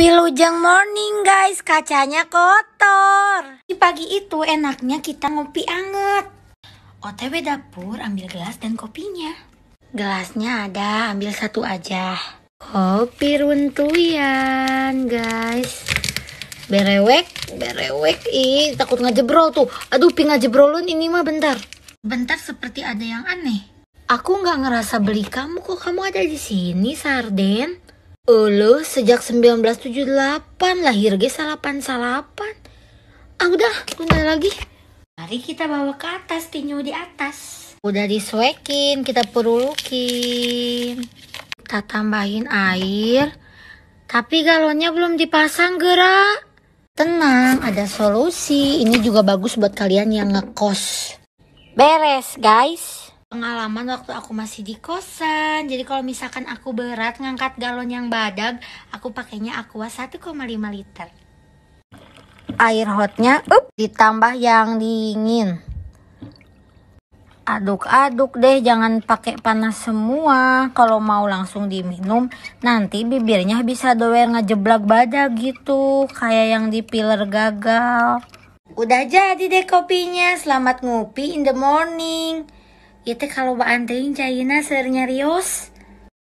Wilujeng morning guys, kacanya kotor. Di pagi itu enaknya kita ngopi anget. OTW dapur ambil gelas dan kopinya. Gelasnya ada, ambil satu aja. Kopi runtuyan guys. Berewek, berewek. Ih, takut ngejebrol tuh. Aduh, ping ngejebrolun ini mah bentar. Bentar seperti ada yang aneh. Aku nggak ngerasa beli kamu kok kamu ada di sini, Sarden. Ulu sejak 1978 lahir ge salapan-salapan. Ah udah, udah lagi. Mari kita bawa ke atas tinju di atas. Udah disuekin, kita perulukin. Kita tambahin air. Tapi galonnya belum dipasang gerak. Tenang, ada solusi. Ini juga bagus buat kalian yang ngekos. Beres, guys pengalaman waktu aku masih di kosan. Jadi kalau misalkan aku berat ngangkat galon yang badag, aku pakainya aqua 1,5 liter. Air hotnya up ditambah yang dingin. Aduk-aduk deh, jangan pakai panas semua. Kalau mau langsung diminum, nanti bibirnya bisa doer ngejeblak badag gitu, kayak yang di piler gagal. Udah jadi deh kopinya. Selamat ngopi in the morning. Itu kalau Mbak Andrin Caina serius.